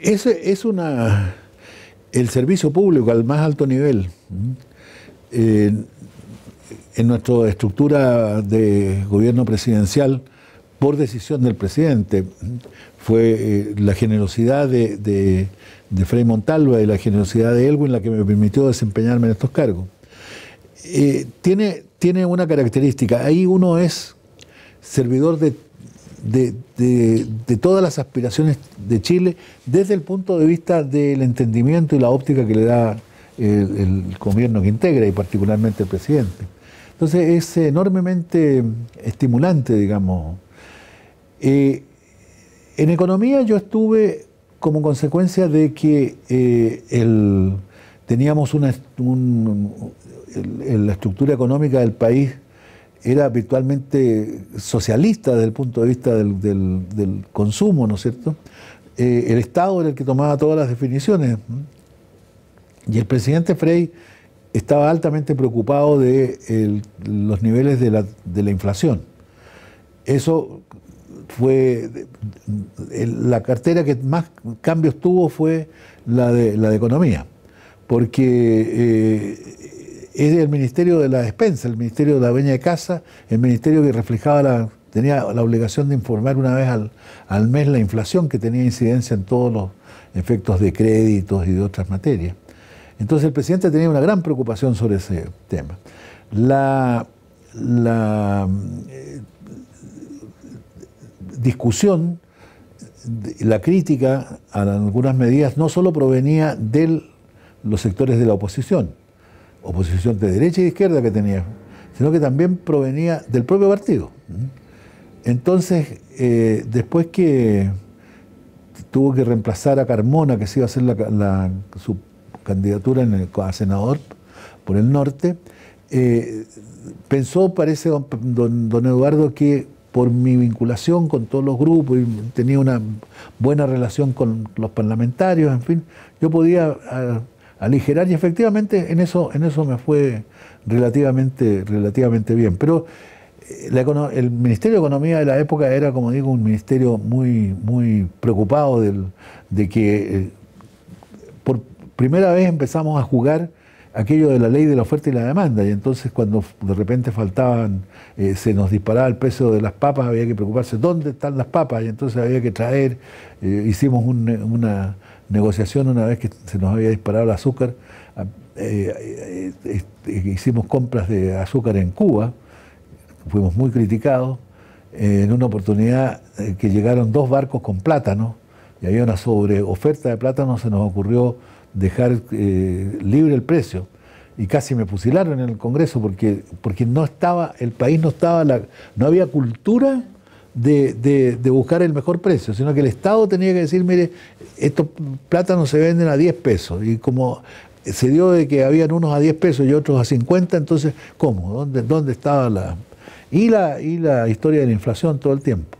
Ese es una el servicio público al más alto nivel. Eh, en nuestra estructura de gobierno presidencial, por decisión del presidente, fue eh, la generosidad de, Frei Montalva y la generosidad de Elwin la que me permitió desempeñarme en estos cargos. Eh, tiene, tiene una característica, ahí uno es servidor de de, todas las aspiraciones de Chile desde el punto de vista del entendimiento y la óptica que le da el, gobierno que integra y particularmente el presidente. Entonces es enormemente estimulante, digamos. Eh, en economía yo estuve como consecuencia de que eh, el, teníamos una, un, la estructura económica del país era virtualmente socialista desde el punto de vista del, consumo, ¿no es cierto? Eh, el Estado era el que tomaba todas las definiciones. Y el presidente Frey estaba altamente preocupado de los niveles de la, inflación. Eso fue la cartera que más cambios tuvo fue la de la economía, porque eh, es el Ministerio de la Despensa, el Ministerio de la veña de Casa, el Ministerio que reflejaba la, tenía la obligación de informar una vez al, mes la inflación que tenía incidencia en todos los efectos de créditos y de otras materias. Entonces el presidente tenía una gran preocupación sobre ese tema. La, la eh, discusión, la crítica a algunas medidas no solo provenía de los sectores de la oposición, oposición de derecha y izquierda que tenía, sino que también provenía del propio partido. Entonces, eh, después que tuvo que reemplazar a Carmona, que se iba a hacer su candidatura en el, a senador por el norte, eh, pensó, parece don, Eduardo, que por mi vinculación con todos los grupos, y tenía una buena relación con los parlamentarios, en fin, yo podía... Ah, aligerar y efectivamente en eso, en eso me fue relativamente, relativamente bien. Pero eh, el Ministerio de Economía de la época era, como digo, un ministerio muy, muy preocupado de que eh, por primera vez empezamos a jugar aquello de la ley de la oferta y la demanda, y entonces cuando de repente faltaban, eh, se nos disparaba el peso de las papas, había que preocuparse dónde están las papas, y entonces había que traer, hicimos una, negociación una vez que se nos había disparado el azúcar. Ah, eh, eh, eh, hicimos compras de azúcar en Cuba, fuimos muy criticados. en una oportunidad que llegaron dos barcos con plátano y había una sobreoferta de plátano, se nos ocurrió dejar libre el precio. Y casi me pusilaron en el Congreso porque, porque no estaba, el país no estaba, la, no había cultura de, buscar el mejor precio, sino que el Estado tenía que decir, mire, estos plátanos se venden a 10 pesos. Y como se dio de que habían unos a 10 pesos y otros a 50, entonces, ¿cómo? ¿Dónde, estaba la... Y, la... y la historia de la inflación todo el tiempo.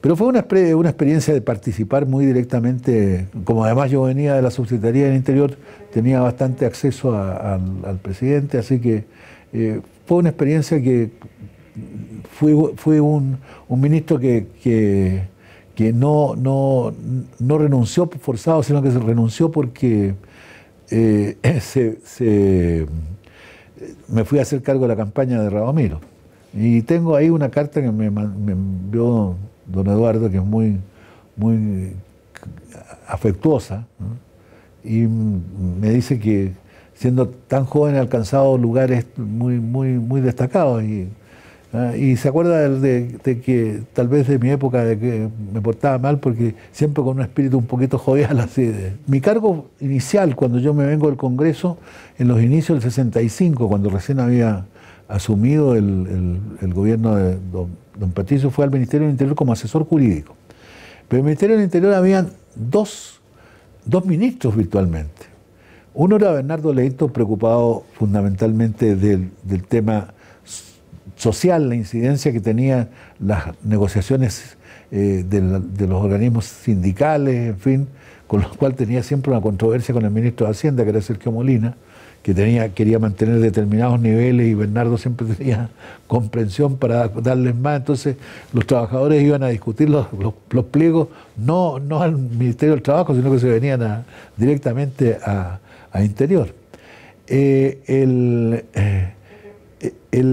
Pero fue una, una experiencia de participar muy directamente, como además yo venía de la Subsecretaría del Interior, tenía bastante acceso al, presidente, así que eh, fue una experiencia que Fui un, ministro que, no, no, no, renunció forzado, sino que se renunció porque eh, se, se, me fui a hacer cargo de la campaña de Radomiro. Y tengo ahí una carta que me, me envió don Eduardo, que es muy, muy afectuosa, y me dice que siendo tan joven ha alcanzado lugares muy, muy, muy destacados. Y, Ah, y se acuerda de, que tal vez de mi época de que me portaba mal porque siempre con un espíritu un poquito jovial así. Mi cargo inicial cuando yo me vengo del Congreso, en los inicios del 65, cuando recién había asumido el, gobierno de don, Patricio, fue al Ministerio del Interior como asesor jurídico. Pero en el Ministerio del Interior habían dos, ministros virtualmente. Uno era Bernardo Leito, preocupado fundamentalmente del, del tema social, la incidencia que tenían las negociaciones eh, de, los organismos sindicales, en fin, con lo cual tenía siempre una controversia con el ministro de Hacienda, que era Sergio Molina, que tenía, quería mantener determinados niveles y Bernardo siempre tenía comprensión para darles más. Entonces los trabajadores iban a discutir los, pliegos no, no al Ministerio del Trabajo, sino que se venían directamente a, Interior. Eh, el, eh, eh,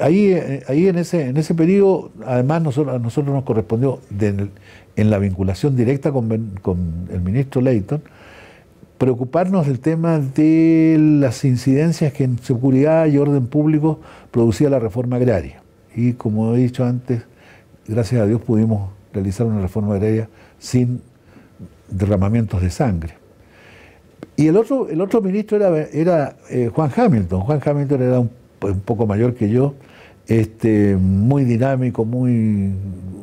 ahí, ahí en ese, en ese periodo, además nosotros, a nosotros nos correspondió en la vinculación directa con, con el ministro Leighton, preocuparnos del tema de las incidencias que en seguridad y orden público producía la reforma agraria. Y como he dicho antes, gracias a Dios pudimos realizar una reforma agraria sin derramamientos de sangre. Y el otro, el otro ministro era, eh, Juan Hamilton. Juan Hamilton era un, poco mayor que yo, este, muy dinámico, muy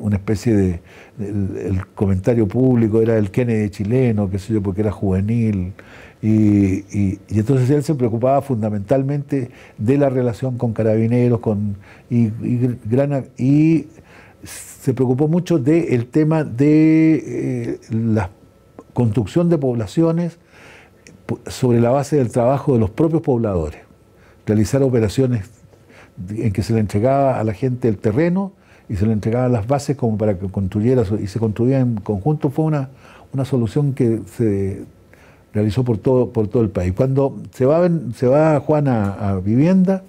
una especie de, el, comentario público, era el Kennedy chileno, qué sé yo, porque era juvenil. Y, entonces él se preocupaba fundamentalmente de la relación con carabineros con, y, y, se preocupó mucho del tema de eh, la construcción de poblaciones sobre la base del trabajo de los propios pobladores, realizar operaciones en que se le entregaba a la gente el terreno y se le entregaban las bases como para que construyera y se construía en conjunto, fue una, una solución que se realizó por todo, por todo el país. Cuando se va, se va Juan a, a vivienda,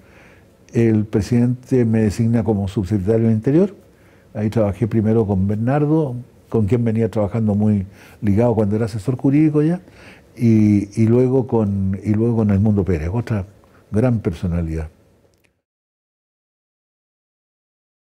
el presidente me designa como subsecretario de Interior. Ahí trabajé primero con Bernardo, con quien venía trabajando muy ligado cuando era asesor jurídico ya, y, y, luego con, y luego con Edmundo Pérez, otra gran personalidad.